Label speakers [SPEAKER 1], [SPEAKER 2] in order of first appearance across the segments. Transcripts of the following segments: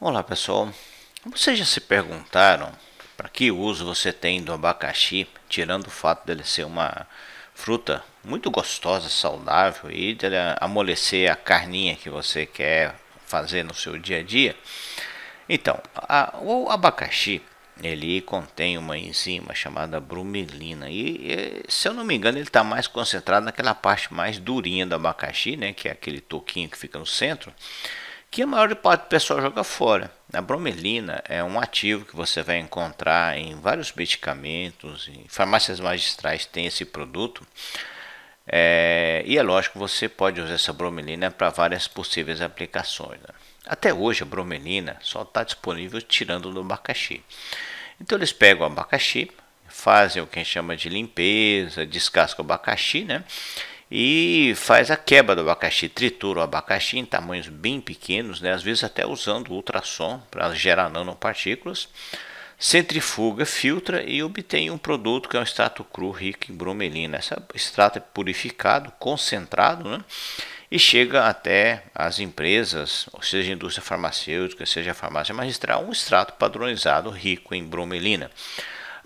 [SPEAKER 1] Olá pessoal, vocês já se perguntaram para que uso você tem do abacaxi, tirando o fato dele ser uma fruta muito gostosa, saudável e dele amolecer a carninha que você quer fazer no seu dia a dia? Então, a, o abacaxi ele contém uma enzima chamada bromelina e, se eu não me engano ele está mais concentrado naquela parte mais durinha do abacaxi, né, que é aquele toquinho que fica no centro que a maior parte do pessoal joga fora. A bromelina é um ativo que você vai encontrar em vários medicamentos, em farmácias magistrais tem esse produto. É, e é lógico, você pode usar essa bromelina para várias possíveis aplicações. Né? Até hoje a bromelina só está disponível tirando do abacaxi. Então eles pegam o abacaxi, fazem o que a gente chama de limpeza, descasca o abacaxi, né? e faz a quebra do abacaxi, tritura o abacaxi em tamanhos bem pequenos, né? às vezes até usando ultrassom para gerar nanopartículas, centrifuga, filtra e obtém um produto que é um extrato cru rico em bromelina. Esse extrato é purificado, concentrado, né? e chega até as empresas, seja a indústria farmacêutica, seja a farmácia magistral, um extrato padronizado rico em bromelina.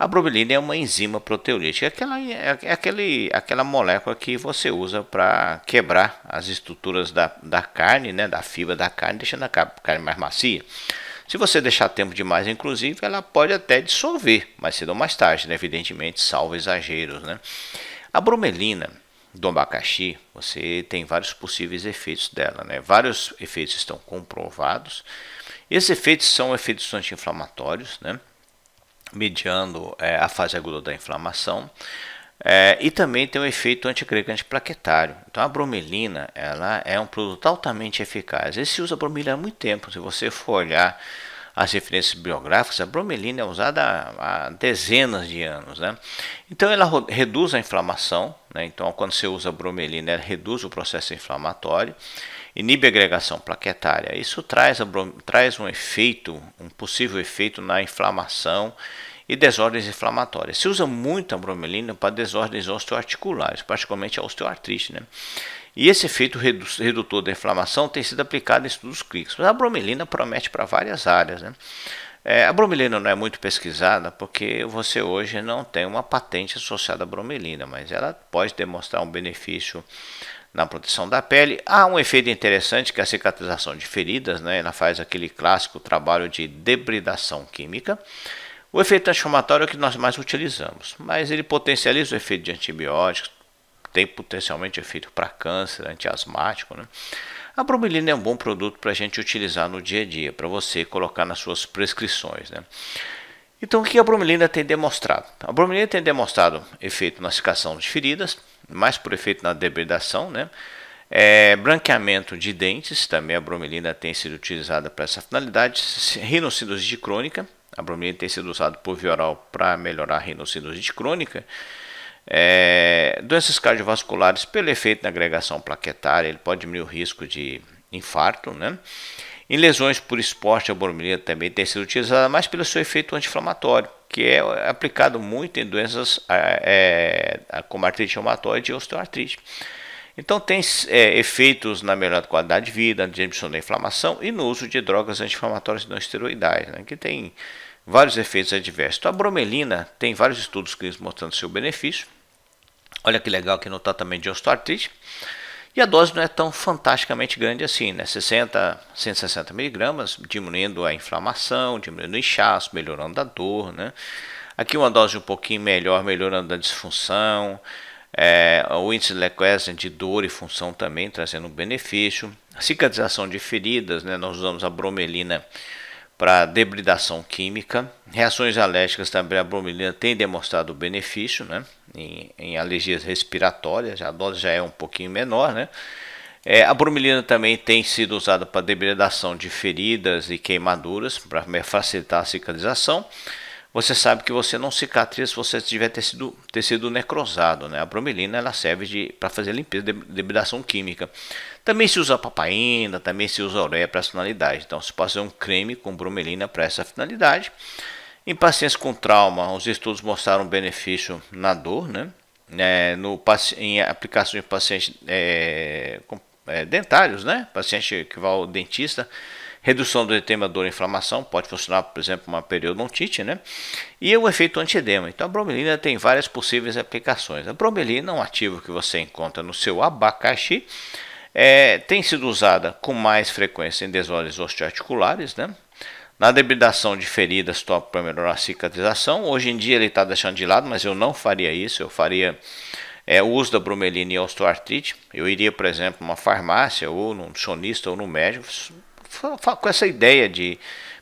[SPEAKER 1] A bromelina é uma enzima proteolítica, é aquela, é, é aquele, aquela molécula que você usa para quebrar as estruturas da, da carne, né, da fibra da carne, deixando a carne mais macia. Se você deixar tempo demais, inclusive, ela pode até dissolver, mas cedo ou mais tarde, né, evidentemente, salvo exageros. Né? A bromelina do abacaxi, você tem vários possíveis efeitos dela. Né? Vários efeitos estão comprovados. Esses efeitos são efeitos anti-inflamatórios, né? mediando é, a fase aguda da inflamação. É, e também tem um efeito anticregante plaquetário. Então a bromelina ela é um produto altamente eficaz. E se usa bromelina há muito tempo. Se você for olhar as referências biográficas, a bromelina é usada há dezenas de anos. Né? Então ela reduz a inflamação. Né? Então quando você usa bromelina, ela reduz o processo inflamatório inibe a agregação plaquetária. Isso traz, traz um efeito, um possível efeito na inflamação e desordens inflamatórias. Se usa muito a bromelina para desordens osteoarticulares, particularmente a osteoartrite. Né? E esse efeito redutor da inflamação tem sido aplicado em estudos clínicos. Mas a bromelina promete para várias áreas. Né? É, a bromelina não é muito pesquisada porque você hoje não tem uma patente associada à bromelina, mas ela pode demonstrar um benefício na proteção da pele. Há um efeito interessante que é a cicatrização de feridas, né? ela faz aquele clássico trabalho de debridação química. O efeito anti-inflamatório é o que nós mais utilizamos, mas ele potencializa o efeito de antibióticos, tem potencialmente efeito para câncer, antiasmático. Né? A bromelina é um bom produto para a gente utilizar no dia a dia, para você colocar nas suas prescrições. Né? Então, o que a bromelina tem demonstrado? A bromelina tem demonstrado efeito na cicação de feridas, mais por efeito na debridação, né? É, branqueamento de dentes, também a bromelina tem sido utilizada para essa finalidade. Rinocidose crônica, a bromelina tem sido usada por via oral para melhorar a rinocidose crônica. É, doenças cardiovasculares, pelo efeito da agregação plaquetária, ele pode diminuir o risco de infarto, né? Em lesões por esporte, a bromelina também tem sido utilizada mais pelo seu efeito anti-inflamatório, que é aplicado muito em doenças é, como artrite reumatoide e osteoartrite. Então tem é, efeitos na melhor qualidade de vida, na diminuição da inflamação e no uso de drogas anti-inflamatórias não esteroidais, né? que tem vários efeitos adversos. Então, a bromelina tem vários estudos clínicos mostrando seu benefício Olha que legal que não também de osteoartrite. E a dose não é tão fantasticamente grande assim, né? 60, 160 miligramas, diminuindo a inflamação, diminuindo o inchaço, melhorando a dor, né? Aqui uma dose um pouquinho melhor, melhorando a disfunção, é, o índice de de dor e função também trazendo um benefício. cicatrização de feridas, né? Nós usamos a bromelina para debridação química. Reações alérgicas também a bromelina tem demonstrado benefício, né? em, em alergias respiratórias, a dose já é um pouquinho menor, né? É, a bromelina também tem sido usada para debridação de feridas e queimaduras, para facilitar a cicatrização. Você sabe que você não cicatriza se você tiver tecido, tecido necrosado, né? A bromelina ela serve para fazer limpeza, de, debridação química. Também se usa papaina, também se usa ureia para essa finalidade. Então, se pode fazer um creme com bromelina para essa finalidade. Em pacientes com trauma, os estudos mostraram benefício na dor, né? É, no, em aplicações de pacientes é, com, é, dentários, né? Paciente que vai ao dentista, redução do edema, dor e inflamação, pode funcionar, por exemplo, uma periodontite, né? E o efeito antiedema. Então, a bromelina tem várias possíveis aplicações. A bromelina um ativo que você encontra no seu abacaxi, é, tem sido usada com mais frequência em desordens osteoarticulares, né? Na debridação feridas stop para melhorar a cicatrização. Hoje em dia ele está deixando de lado, mas eu não faria isso. Eu faria é, o uso da bromelina e osteoartrite. Eu iria, por exemplo, numa farmácia, ou num sonista, ou num médico, com essa ideia de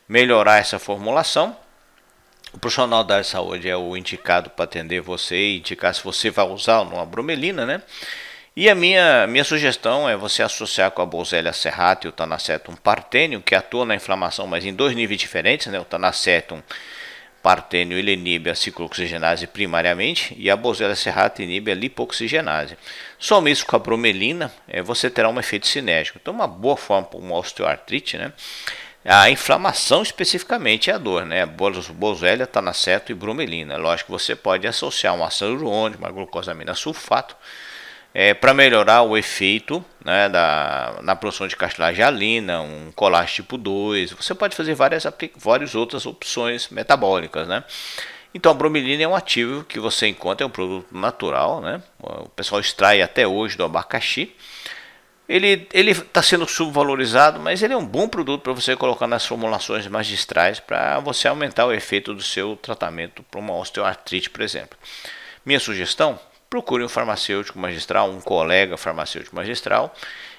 [SPEAKER 1] melhorar essa formulação. O profissional da área de saúde é o indicado para atender você e indicar se você vai usar ou não a bromelina, né? E a minha, minha sugestão é você associar com a Bolzélia serrata e o Tanacetum partênio, que atua na inflamação, mas em dois níveis diferentes, né? O Tanacetum partênio ele inibe a ciclooxigenase primariamente e a Bolzélia serrata inibe a lipoxigenase. Some isso com a bromelina, é, você terá um efeito sinérgico Então, uma boa forma para uma osteoartrite, né? a inflamação especificamente é a dor, né? Boswellia, tanaceto e bromelina. Lógico que você pode associar um ácido hialurônico, uma glucosamina sulfato é, para melhorar o efeito né, da, na produção de cartilagem alina, um colágeno tipo 2. Você pode fazer várias, várias outras opções metabólicas. Né? Então a bromelina é um ativo que você encontra, é um produto natural. Né? O pessoal extrai até hoje do abacaxi. Ele está sendo subvalorizado, mas ele é um bom produto para você colocar nas formulações magistrais para você aumentar o efeito do seu tratamento para uma osteoartrite, por exemplo. Minha sugestão procure um farmacêutico magistral, um colega farmacêutico magistral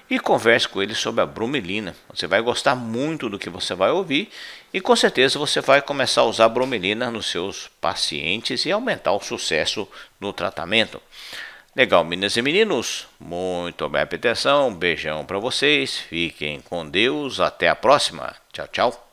[SPEAKER 1] e converse com ele sobre a bromelina. Você vai gostar muito do que você vai ouvir e com certeza você vai começar a usar a bromelina nos seus pacientes e aumentar o sucesso no tratamento. Legal, meninas e meninos, muito bem atenção, beijão para vocês, fiquem com Deus, até a próxima. Tchau, tchau.